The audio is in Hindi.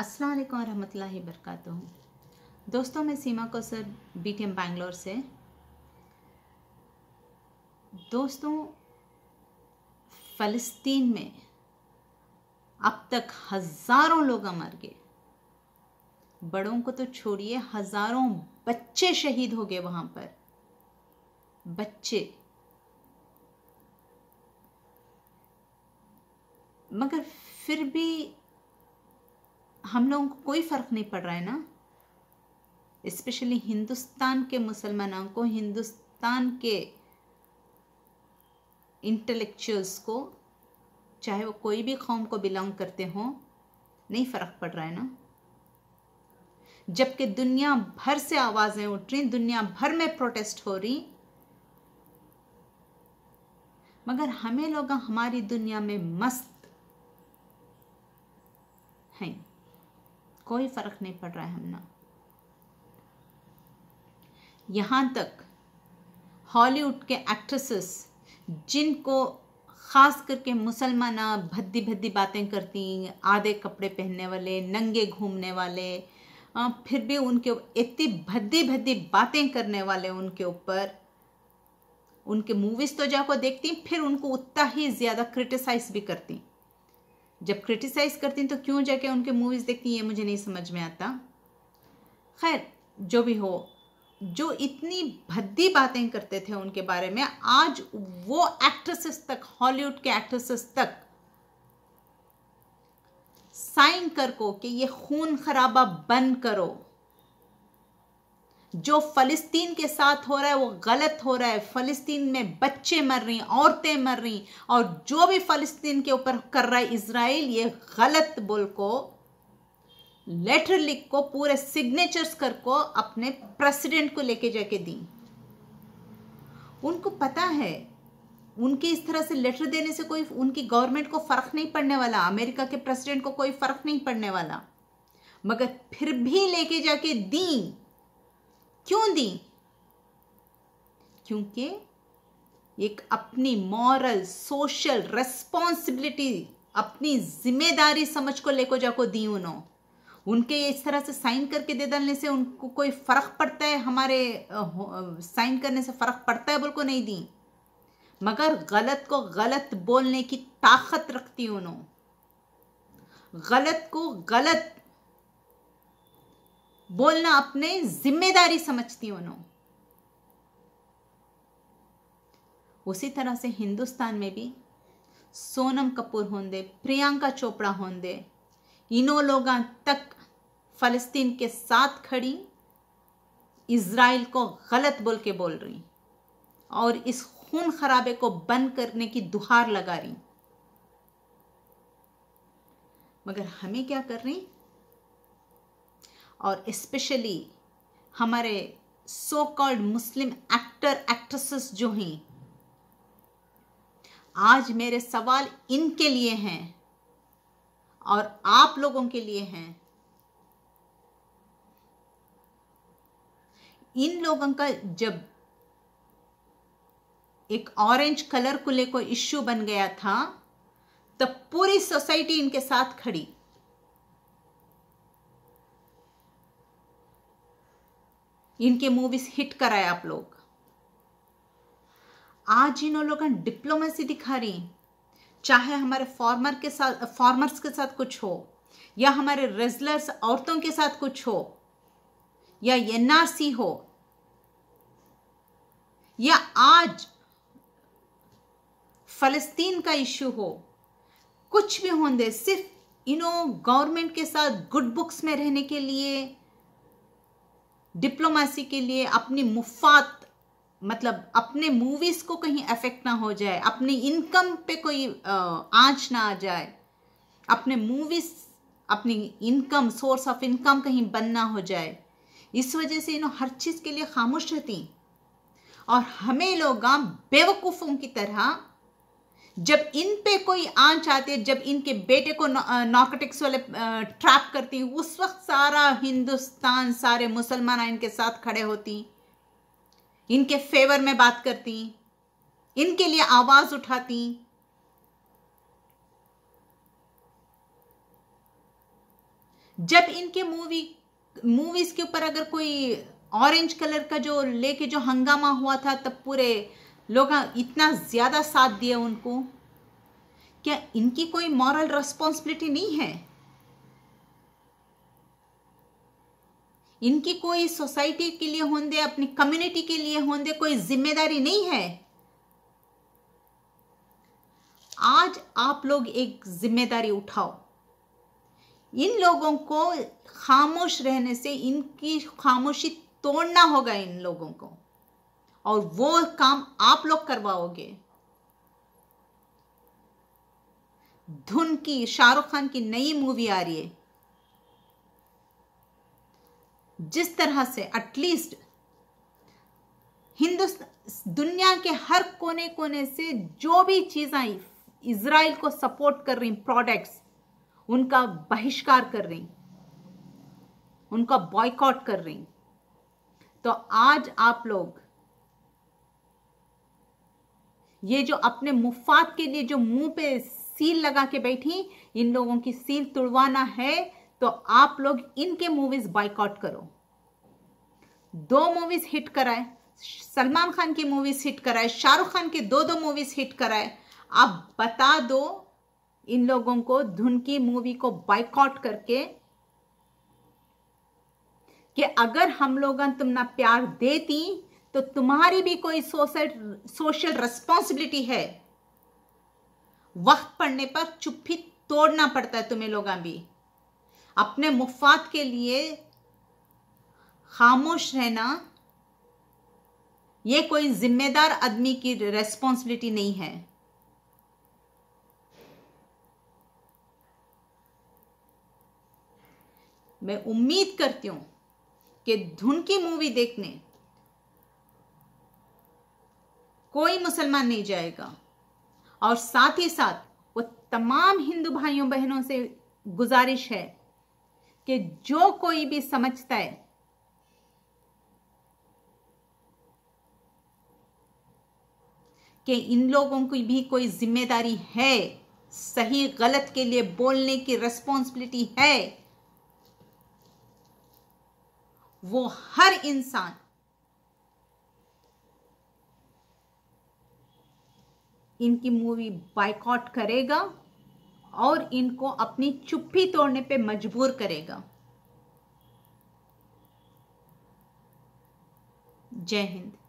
असलकम वालेकुम रहमतुल्लाहि वबरकातुहू दोस्तों मैं Seema sir B T M Bangalore से दोस्तों फ़लस्तीन में अब तक हज़ारों लोग मर गए बड़ों को तो छोड़िए हज़ारों बच्चे शहीद हो गए वहाँ पर बच्चे मगर फिर भी हम लोगों को कोई फ़र्क नहीं पड़ रहा है ना इस्पेशली हिंदुस्तान के मुसलमानों को हिंदुस्तान के इंटेलेक्चुअल्स को चाहे वो कोई भी कौम को बिलोंग करते हों नहीं फ़र्क पड़ रहा है ना जबकि दुनिया भर से आवाज़ें उठ रही दुनिया भर में प्रोटेस्ट हो रही मगर हमें लोग हमारी दुनिया में मस्त हैं कोई फ़र्क नहीं पड़ रहा है हम यहाँ तक हॉलीवुड के एक्ट्रेसेस जिनको ख़ास करके मुसलमाना भद्दी भद्दी बातें करती आधे कपड़े पहनने वाले नंगे घूमने वाले फिर भी उनके इतनी भद्दी भद्दी बातें करने वाले उनके ऊपर उनके मूवीज़ तो जाकर देखती फिर उनको उतना ही ज़्यादा क्रिटिसाइज भी करती जब क्रिटिसाइज करती हैं तो क्यों जाके उनके मूवीज़ देखती हैं ये मुझे नहीं समझ में आता खैर जो भी हो जो इतनी भद्दी बातें करते थे उनके बारे में आज वो एक्ट्रेसेस तक हॉलीवुड के एक्ट्रेसेस तक साइन कर को कि ये खून खराबा बंद करो जो फ़लस्तीन के साथ हो रहा है वो गलत हो रहा है फ़लस्तीन में बच्चे मर रही औरतें मर रही और जो भी फ़लस्तीन के ऊपर कर रहा है इसराइल ये गलत बोल को लेटर लिख को पूरे सिग्नेचर्स कर को अपने प्रेसिडेंट को लेके जाके दी उनको पता है उनके इस तरह से लेटर देने से कोई उनकी गवर्नमेंट को फ़र्क नहीं पड़ने वाला अमेरिका के प्रेसिडेंट को कोई फ़र्क नहीं पड़ने वाला मगर फिर भी लेके जाके दी क्यों दी क्योंकि एक अपनी मॉरल सोशल रेस्पॉन्सिबिलिटी अपनी जिम्मेदारी समझ को लेको जाको दी उन्होंने उनके इस तरह से साइन करके दे देने से उनको कोई फ़र्क पड़ता है हमारे साइन करने से फ़र्क पड़ता है बोल को नहीं दी मगर गलत को गलत बोलने की ताकत रखती उन्होंने गलत को गलत बोलना अपने जिम्मेदारी समझती हूं उसी तरह से हिंदुस्तान में भी सोनम कपूर होंदे प्रियंका चोपड़ा होंदे इनो लोग तक फलस्तीन के साथ खड़ी इसराइल को गलत बोल के बोल रही और इस खून खराबे को बंद करने की दुहार लगा रही मगर हमें क्या कर रही और इस्पेशली हमारे so called Muslim actor actresses जो हैं आज मेरे सवाल इनके लिए हैं और आप लोगों के लिए हैं इन लोगों का जब एक ऑरेंज कलर को लेकर इश्यू बन गया था तब पूरी सोसाइटी इनके साथ खड़ी इनके मूवीज हिट कराए आप लोग आज इन लोग डिप्लोमेसी दिखा रही चाहे हमारे फॉर्मर के साथ फॉर्मर्स के साथ कुछ हो या हमारे रेजलर्स औरतों के साथ कुछ हो या एनआरसी हो या आज फलस्तीन का इश्यू हो कुछ भी होंगे सिर्फ इनो गवर्नमेंट के साथ गुड बुक्स में रहने के लिए डिप्लोमेसी के लिए अपनी मुफात मतलब अपने मूवीज़ को कहीं अफेक्ट ना हो जाए अपने इनकम पे कोई आँच ना आ जाए अपने मूवीज़ अपनी इनकम सोर्स ऑफ इनकम कहीं बंद ना हो जाए इस वजह से इन्हों हर चीज़ के लिए खामोश रहती और हमें लोग बेवकूफ़ों की तरह जब इन पे कोई आंच आती है जब इनके बेटे को नॉकटिक्स वाले ट्रैप करती हैं उस वक्त सारा हिंदुस्तान सारे मुसलमान इनके साथ खड़े होती इनके फेवर में बात करती इनके लिए आवाज उठाती जब इनके मूवी मूवीज के ऊपर अगर कोई ऑरेंज कलर का जो लेके जो हंगामा हुआ था तब पूरे लोग इतना ज़्यादा साथ दिए उनको क्या इनकी कोई मॉरल रिस्पॉन्सिबिलिटी नहीं है इनकी कोई सोसाइटी के लिए होंदे अपनी कम्युनिटी के लिए होंदे कोई जिम्मेदारी नहीं है आज आप लोग एक जिम्मेदारी उठाओ इन लोगों को खामोश रहने से इनकी खामोशी तोड़ना होगा इन लोगों को और वो काम आप लोग करवाओगे धुन की शाहरुख खान की नई मूवी आ रही है जिस तरह से एटलीस्ट हिंदुस्तान दुनिया के हर कोने कोने से जो भी चीज आई इसराइल को सपोर्ट कर रही प्रोडक्ट्स उनका बहिष्कार कर रही उनका बॉयकॉट कर रही तो आज आप लोग ये जो अपने मुफाद के लिए जो मुंह पे सील लगा के बैठी इन लोगों की सील तुड़वाना है तो आप लोग इनके मूवीज बाइकआउट करो दो मूवीज हिट कराए सलमान खान की मूवीज हिट कराए शाहरुख खान के दो दो मूवीज हिट कराए आप बता दो इन लोगों को धुन की मूवी को बाइकआउट करके कि अगर हम लोग तुम ना प्यार देती तो तुम्हारी भी कोई सोशल सोशल रिस्पॉन्सिबिलिटी है वक्त पड़ने पर चुप्पी तोड़ना पड़ता है तुम्हें लोग भी अपने मुफाद के लिए खामोश रहना यह कोई जिम्मेदार आदमी की रेस्पॉन्सिबिलिटी नहीं है मैं उम्मीद करती हूं कि धुन की मूवी देखने कोई मुसलमान नहीं जाएगा और साथ ही साथ वो तमाम हिंदू भाइयों बहनों से गुजारिश है कि जो कोई भी समझता है कि इन लोगों की भी कोई जिम्मेदारी है सही गलत के लिए बोलने की रिस्पॉन्सिबिलिटी है वो हर इंसान इनकी मूवी बाइकआउट करेगा और इनको अपनी चुप्पी तोड़ने पे मजबूर करेगा जय हिंद